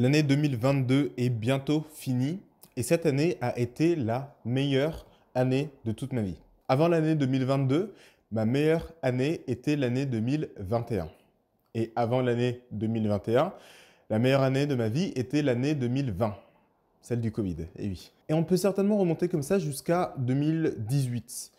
L'année 2022 est bientôt finie et cette année a été la meilleure année de toute ma vie. Avant l'année 2022, ma meilleure année était l'année 2021. Et avant l'année 2021, la meilleure année de ma vie était l'année 2020, celle du Covid, et oui. Et on peut certainement remonter comme ça jusqu'à 2018.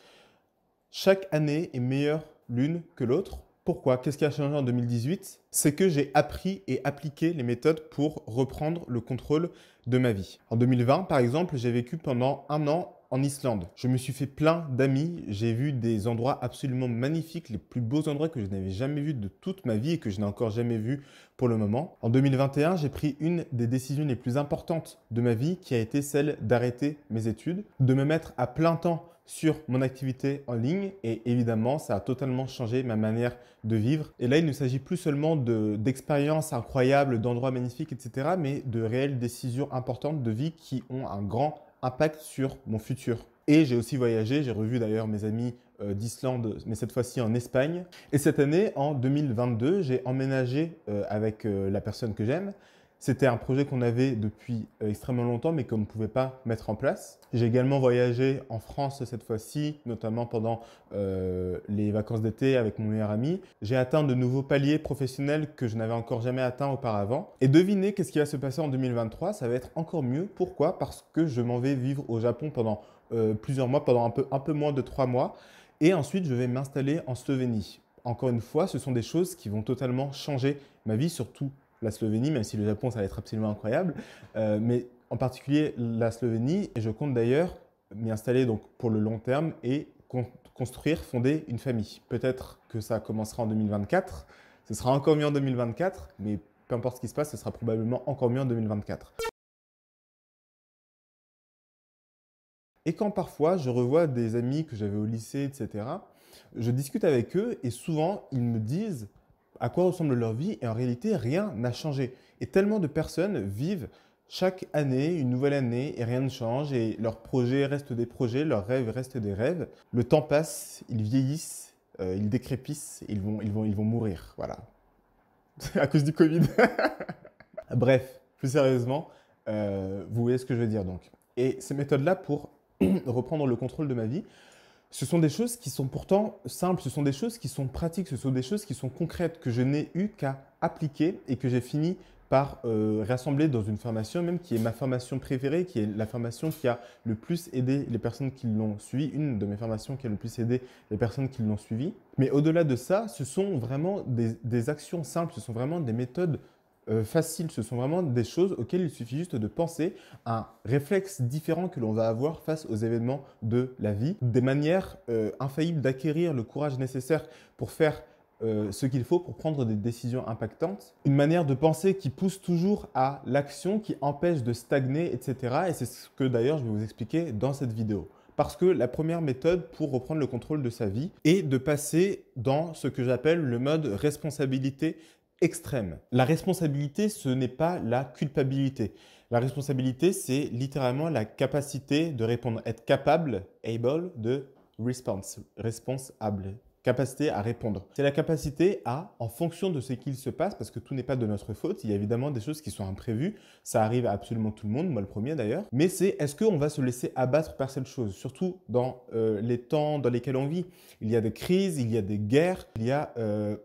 Chaque année est meilleure l'une que l'autre, pourquoi Qu'est-ce qui a changé en 2018 C'est que j'ai appris et appliqué les méthodes pour reprendre le contrôle de ma vie. En 2020, par exemple, j'ai vécu pendant un an en Islande. Je me suis fait plein d'amis, j'ai vu des endroits absolument magnifiques, les plus beaux endroits que je n'avais jamais vus de toute ma vie et que je n'ai encore jamais vus pour le moment. En 2021, j'ai pris une des décisions les plus importantes de ma vie qui a été celle d'arrêter mes études, de me mettre à plein temps sur mon activité en ligne et évidemment ça a totalement changé ma manière de vivre. Et là il ne s'agit plus seulement d'expériences incroyables, d'endroits magnifiques, etc., mais de réelles décisions importantes de vie qui ont un grand impact sur mon futur. Et j'ai aussi voyagé, j'ai revu d'ailleurs mes amis euh, d'Islande, mais cette fois-ci en Espagne. Et cette année, en 2022, j'ai emménagé euh, avec euh, la personne que j'aime c'était un projet qu'on avait depuis euh, extrêmement longtemps, mais qu'on ne pouvait pas mettre en place. J'ai également voyagé en France cette fois-ci, notamment pendant euh, les vacances d'été avec mon meilleur ami. J'ai atteint de nouveaux paliers professionnels que je n'avais encore jamais atteints auparavant. Et devinez qu'est-ce qui va se passer en 2023 Ça va être encore mieux. Pourquoi Parce que je m'en vais vivre au Japon pendant euh, plusieurs mois, pendant un peu, un peu moins de trois mois. Et ensuite, je vais m'installer en Slovénie. Encore une fois, ce sont des choses qui vont totalement changer ma vie, surtout la Slovénie, même si le Japon, ça va être absolument incroyable. Euh, mais en particulier la Slovénie, et je compte d'ailleurs m'y installer donc pour le long terme et construire, fonder une famille. Peut-être que ça commencera en 2024, ce sera encore mieux en 2024, mais peu importe ce qui se passe, ce sera probablement encore mieux en 2024. Et quand parfois je revois des amis que j'avais au lycée, etc., je discute avec eux et souvent ils me disent à quoi ressemble leur vie et en réalité rien n'a changé. Et tellement de personnes vivent chaque année une nouvelle année et rien ne change et leurs projets restent des projets, leurs rêves restent des rêves. Le temps passe, ils vieillissent, euh, ils décrépissent, ils vont, ils vont, ils vont mourir. Voilà. à cause du Covid. Bref, plus sérieusement, euh, vous voyez ce que je veux dire donc. Et ces méthodes-là pour reprendre le contrôle de ma vie, ce sont des choses qui sont pourtant simples, ce sont des choses qui sont pratiques, ce sont des choses qui sont concrètes que je n'ai eu qu'à appliquer et que j'ai fini par euh, rassembler dans une formation même qui est ma formation préférée, qui est la formation qui a le plus aidé les personnes qui l'ont suivie, une de mes formations qui a le plus aidé les personnes qui l'ont suivi. Mais au-delà de ça, ce sont vraiment des, des actions simples, ce sont vraiment des méthodes euh, faciles, ce sont vraiment des choses auxquelles il suffit juste de penser, un réflexe différent que l'on va avoir face aux événements de la vie, des manières euh, infaillibles d'acquérir le courage nécessaire pour faire euh, ce qu'il faut pour prendre des décisions impactantes, une manière de penser qui pousse toujours à l'action, qui empêche de stagner, etc. Et c'est ce que d'ailleurs je vais vous expliquer dans cette vidéo parce que la première méthode pour reprendre le contrôle de sa vie est de passer dans ce que j'appelle le mode responsabilité extrême. La responsabilité, ce n'est pas la culpabilité. La responsabilité, c'est littéralement la capacité de répondre, être capable, able, de response, responsable, capacité à répondre. C'est la capacité à, en fonction de ce qu'il se passe, parce que tout n'est pas de notre faute, il y a évidemment des choses qui sont imprévues, ça arrive à absolument tout le monde, moi le premier d'ailleurs, mais c'est est-ce qu'on va se laisser abattre par cette chose, surtout dans euh, les temps dans lesquels on vit. Il y a des crises, il y a des guerres, il y a... Euh,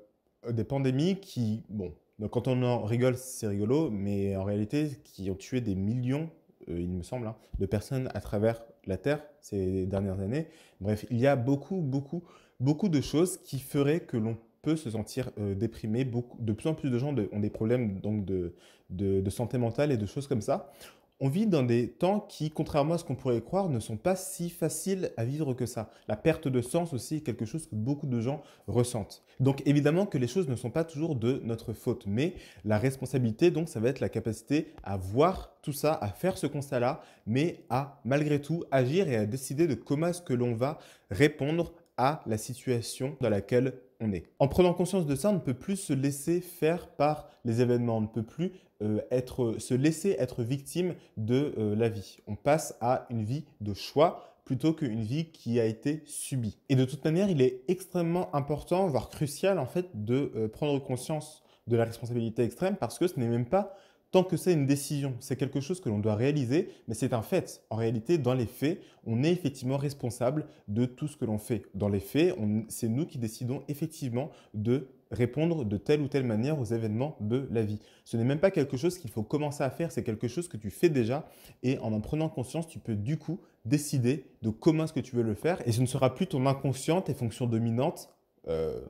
euh, des pandémies qui, bon, quand on en rigole, c'est rigolo, mais en réalité, qui ont tué des millions, euh, il me semble, hein, de personnes à travers la Terre ces dernières années. Bref, il y a beaucoup, beaucoup, beaucoup de choses qui feraient que l'on peut se sentir euh, déprimé. Beaucoup, de plus en plus de gens ont des problèmes donc de, de santé mentale et de choses comme ça. On vit dans des temps qui, contrairement à ce qu'on pourrait croire, ne sont pas si faciles à vivre que ça. La perte de sens aussi est quelque chose que beaucoup de gens ressentent. Donc évidemment que les choses ne sont pas toujours de notre faute, mais la responsabilité, donc, ça va être la capacité à voir tout ça, à faire ce constat-là, mais à malgré tout agir et à décider de comment est-ce que l'on va répondre à la situation dans laquelle on est. En prenant conscience de ça, on ne peut plus se laisser faire par les événements, on ne peut plus euh, être, se laisser être victime de euh, la vie. On passe à une vie de choix plutôt qu'une vie qui a été subie. Et de toute manière, il est extrêmement important, voire crucial en fait, de euh, prendre conscience de la responsabilité extrême parce que ce n'est même pas tant que c'est une décision, c'est quelque chose que l'on doit réaliser, mais c'est un fait. En réalité, dans les faits, on est effectivement responsable de tout ce que l'on fait. Dans les faits, c'est nous qui décidons effectivement de répondre de telle ou telle manière aux événements de la vie. Ce n'est même pas quelque chose qu'il faut commencer à faire, c'est quelque chose que tu fais déjà et en en prenant conscience, tu peux du coup décider de comment est-ce que tu veux le faire et ce ne sera plus ton inconscient, tes fonction dominante. Euh,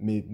mais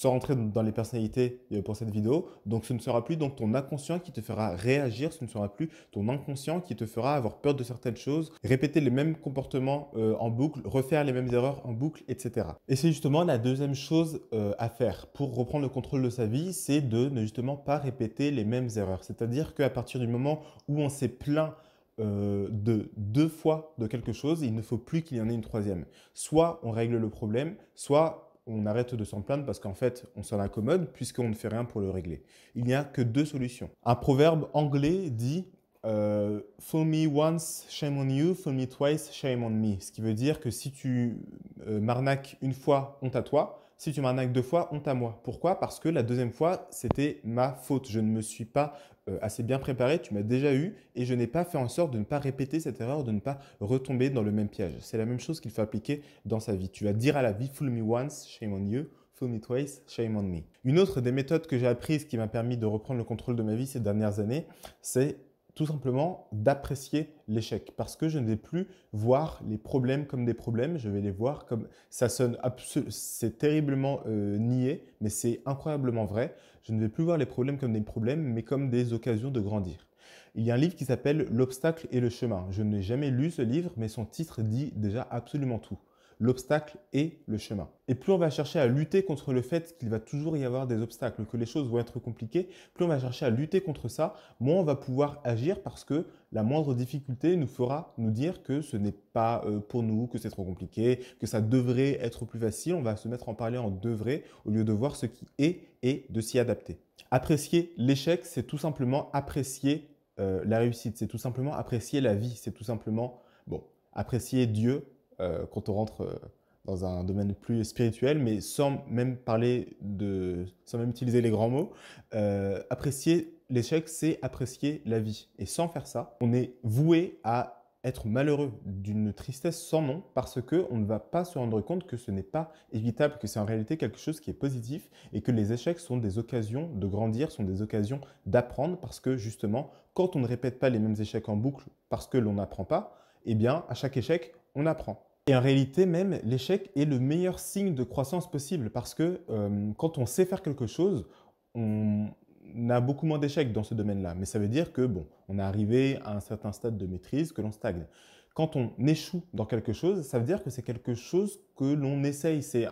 sans rentrer dans les personnalités euh, pour cette vidéo. Donc ce ne sera plus donc ton inconscient qui te fera réagir, ce ne sera plus ton inconscient qui te fera avoir peur de certaines choses, répéter les mêmes comportements euh, en boucle, refaire les mêmes erreurs en boucle, etc. Et c'est justement la deuxième chose euh, à faire pour reprendre le contrôle de sa vie, c'est de ne justement pas répéter les mêmes erreurs. C'est-à-dire qu'à partir du moment où on s'est plaint de deux fois de quelque chose, il ne faut plus qu'il y en ait une troisième. Soit on règle le problème, soit on arrête de s'en plaindre parce qu'en fait, on s'en accommode puisqu'on ne fait rien pour le régler. Il n'y a que deux solutions. Un proverbe anglais dit euh, me once, shame on you, For me twice, shame on me. Ce qui veut dire que si tu euh, m'arnaques une fois, honte à toi si tu m'arnaques deux fois, honte à moi. Pourquoi Parce que la deuxième fois, c'était ma faute. Je ne me suis pas euh, assez bien préparé, tu m'as déjà eu, et je n'ai pas fait en sorte de ne pas répéter cette erreur, de ne pas retomber dans le même piège. C'est la même chose qu'il faut appliquer dans sa vie. Tu vas dire à la vie, fool me once, shame on you. Fool me twice, shame on me. Une autre des méthodes que j'ai apprises qui m'a permis de reprendre le contrôle de ma vie ces dernières années, c'est tout simplement d'apprécier l'échec parce que je ne vais plus voir les problèmes comme des problèmes, je vais les voir comme ça sonne c'est terriblement euh, nié mais c'est incroyablement vrai, je ne vais plus voir les problèmes comme des problèmes mais comme des occasions de grandir. Il y a un livre qui s'appelle L'obstacle et le chemin. Je n'ai jamais lu ce livre mais son titre dit déjà absolument tout l'obstacle et le chemin. Et plus on va chercher à lutter contre le fait qu'il va toujours y avoir des obstacles, que les choses vont être compliquées, plus on va chercher à lutter contre ça, moins on va pouvoir agir parce que la moindre difficulté nous fera nous dire que ce n'est pas euh, pour nous, que c'est trop compliqué, que ça devrait être plus facile. On va se mettre en parler en devrait au lieu de voir ce qui est et de s'y adapter. Apprécier l'échec, c'est tout simplement apprécier euh, la réussite, c'est tout simplement apprécier la vie, c'est tout simplement, bon, apprécier Dieu, euh, quand on rentre euh, dans un domaine plus spirituel, mais sans même parler de, sans même utiliser les grands mots, euh, apprécier l'échec, c'est apprécier la vie. Et sans faire ça, on est voué à être malheureux d'une tristesse sans nom parce que on ne va pas se rendre compte que ce n'est pas évitable, que c'est en réalité quelque chose qui est positif et que les échecs sont des occasions de grandir, sont des occasions d'apprendre parce que justement, quand on ne répète pas les mêmes échecs en boucle parce que l'on n'apprend pas, eh bien, à chaque échec, on apprend. Et en réalité, même, l'échec est le meilleur signe de croissance possible parce que euh, quand on sait faire quelque chose, on a beaucoup moins d'échecs dans ce domaine-là. Mais ça veut dire que, bon, on est arrivé à un certain stade de maîtrise, que l'on stagne. Quand on échoue dans quelque chose, ça veut dire que c'est quelque chose que l'on essaye. C'est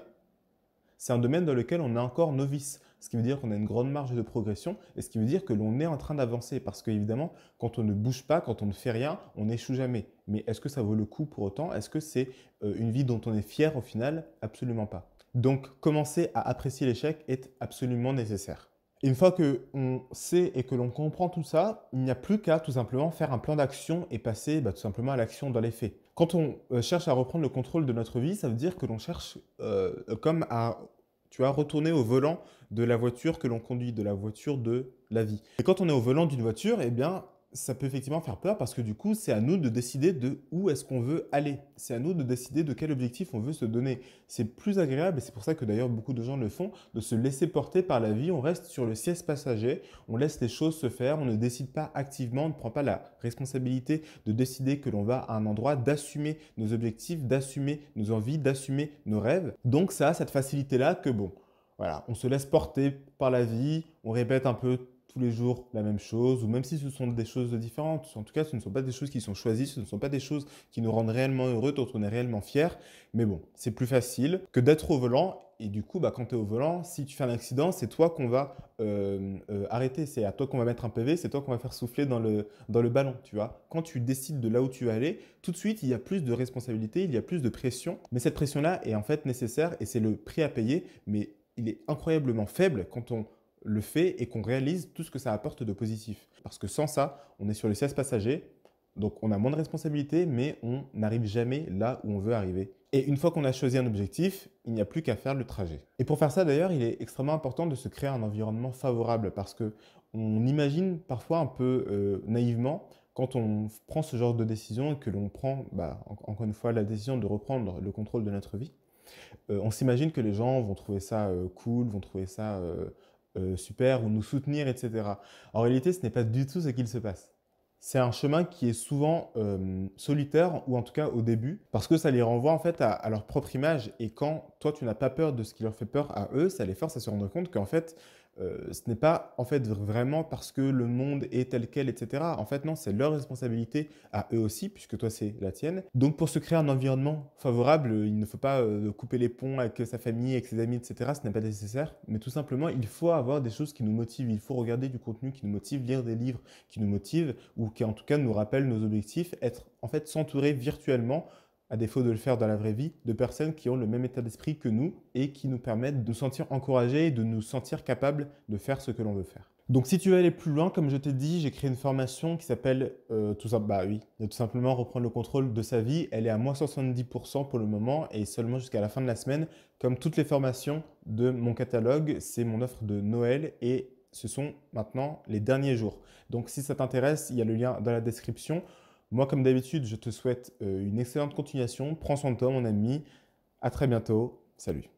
un domaine dans lequel on est encore novice ce qui veut dire qu'on a une grande marge de progression et ce qui veut dire que l'on est en train d'avancer parce qu'évidemment, quand on ne bouge pas, quand on ne fait rien, on n'échoue jamais. Mais est-ce que ça vaut le coup pour autant Est-ce que c'est euh, une vie dont on est fier au final Absolument pas. Donc, commencer à apprécier l'échec est absolument nécessaire. Une fois que on sait et que l'on comprend tout ça, il n'y a plus qu'à tout simplement faire un plan d'action et passer bah, tout simplement à l'action dans les faits. Quand on euh, cherche à reprendre le contrôle de notre vie, ça veut dire que l'on cherche euh, comme à tu vas retourner au volant de la voiture que l'on conduit, de la voiture de la vie. Et quand on est au volant d'une voiture, eh bien, ça peut effectivement faire peur parce que du coup, c'est à nous de décider de où est-ce qu'on veut aller. C'est à nous de décider de quel objectif on veut se donner. C'est plus agréable, et c'est pour ça que d'ailleurs beaucoup de gens le font, de se laisser porter par la vie. On reste sur le siège passager, on laisse les choses se faire, on ne décide pas activement, on ne prend pas la responsabilité de décider que l'on va à un endroit, d'assumer nos objectifs, d'assumer nos envies, d'assumer nos rêves. Donc ça a cette facilité-là que bon, voilà, on se laisse porter par la vie, on répète un peu tous les jours la même chose, ou même si ce sont des choses différentes, en tout cas ce ne sont pas des choses qui sont choisies, ce ne sont pas des choses qui nous rendent réellement heureux, dont on est réellement fier, mais bon, c'est plus facile que d'être au volant et du coup, bah, quand tu es au volant, si tu fais un accident, c'est toi qu'on va euh, euh, arrêter, c'est à toi qu'on va mettre un PV, c'est toi qu'on va faire souffler dans le, dans le ballon, tu vois. Quand tu décides de là où tu vas aller, tout de suite, il y a plus de responsabilité, il y a plus de pression, mais cette pression-là est en fait nécessaire et c'est le prix à payer, mais il est incroyablement faible quand on le fait et qu'on réalise tout ce que ça apporte de positif. Parce que sans ça, on est sur le siège passager, donc on a moins de responsabilités, mais on n'arrive jamais là où on veut arriver. Et une fois qu'on a choisi un objectif, il n'y a plus qu'à faire le trajet. Et pour faire ça d'ailleurs, il est extrêmement important de se créer un environnement favorable parce que on imagine parfois un peu euh, naïvement quand on prend ce genre de décision et que l'on prend, bah, encore une fois, la décision de reprendre le contrôle de notre vie, euh, on s'imagine que les gens vont trouver ça euh, cool, vont trouver ça euh, super ou nous soutenir, etc. En réalité, ce n'est pas du tout ce qu'il se passe. C'est un chemin qui est souvent euh, solitaire, ou en tout cas au début, parce que ça les renvoie en fait à leur propre image. Et quand toi, tu n'as pas peur de ce qui leur fait peur à eux, ça les force à se rendre compte qu'en fait, euh, ce n'est pas en fait vraiment parce que le monde est tel quel, etc. En fait, non, c'est leur responsabilité à eux aussi, puisque toi c'est la tienne. Donc pour se créer un environnement favorable, il ne faut pas euh, couper les ponts avec sa famille, avec ses amis, etc. Ce n'est pas nécessaire. Mais tout simplement, il faut avoir des choses qui nous motivent. Il faut regarder du contenu qui nous motive, lire des livres qui nous motivent, ou qui en tout cas nous rappellent nos objectifs, être en fait s'entourer virtuellement à défaut de le faire dans la vraie vie, de personnes qui ont le même état d'esprit que nous et qui nous permettent de nous sentir encouragés et de nous sentir capables de faire ce que l'on veut faire. Donc si tu veux aller plus loin, comme je t'ai dit, j'ai créé une formation qui s'appelle euh, tout, bah tout simplement reprendre le contrôle de sa vie. Elle est à moins 70% pour le moment et seulement jusqu'à la fin de la semaine. Comme toutes les formations de mon catalogue, c'est mon offre de Noël et ce sont maintenant les derniers jours. Donc si ça t'intéresse, il y a le lien dans la description. Moi, comme d'habitude, je te souhaite euh, une excellente continuation. Prends soin de toi, mon ami. À très bientôt. Salut.